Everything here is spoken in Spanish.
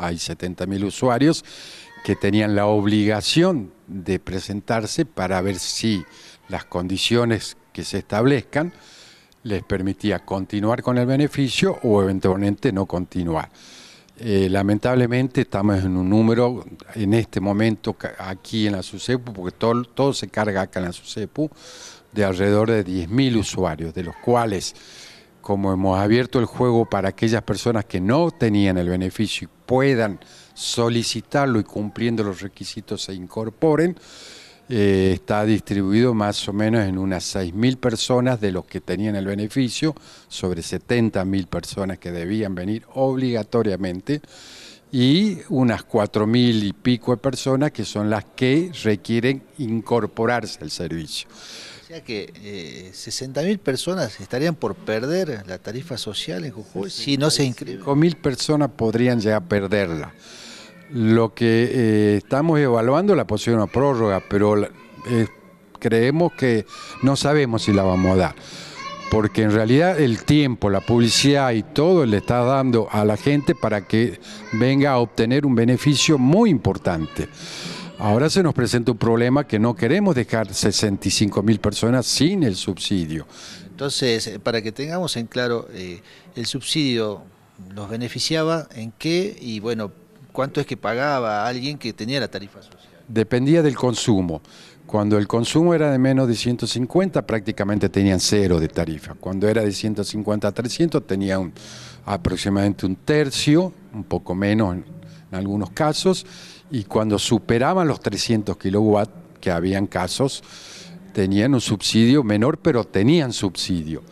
hay 70.000 usuarios que tenían la obligación de presentarse para ver si las condiciones que se establezcan les permitía continuar con el beneficio o eventualmente no continuar. Eh, lamentablemente estamos en un número en este momento aquí en la SUCEPU, porque todo, se carga acá en la SUSEPU, de alrededor de 10.000 usuarios, de los cuales, como hemos abierto el juego para aquellas personas que no tenían el beneficio puedan solicitarlo y cumpliendo los requisitos se incorporen, eh, está distribuido más o menos en unas 6.000 personas de los que tenían el beneficio, sobre 70.000 personas que debían venir obligatoriamente y unas 4.000 y pico de personas que son las que requieren incorporarse al servicio sea que 60.000 eh, personas estarían por perder la tarifa social en Jujuy si no se inscriben. 5.000 personas podrían ya perderla. Lo que eh, estamos evaluando la posibilidad de una prórroga, pero eh, creemos que no sabemos si la vamos a dar. Porque en realidad el tiempo, la publicidad y todo le está dando a la gente para que venga a obtener un beneficio muy importante. Ahora se nos presenta un problema que no queremos dejar 65 mil personas sin el subsidio. Entonces, eh, para que tengamos en claro, eh, el subsidio nos beneficiaba en qué y bueno, cuánto es que pagaba alguien que tenía la tarifa social. Dependía del consumo. Cuando el consumo era de menos de 150, prácticamente tenían cero de tarifa. Cuando era de 150 a 300, tenían aproximadamente un tercio, un poco menos, en algunos casos, y cuando superaban los 300 kilowatts, que habían casos, tenían un subsidio menor, pero tenían subsidio.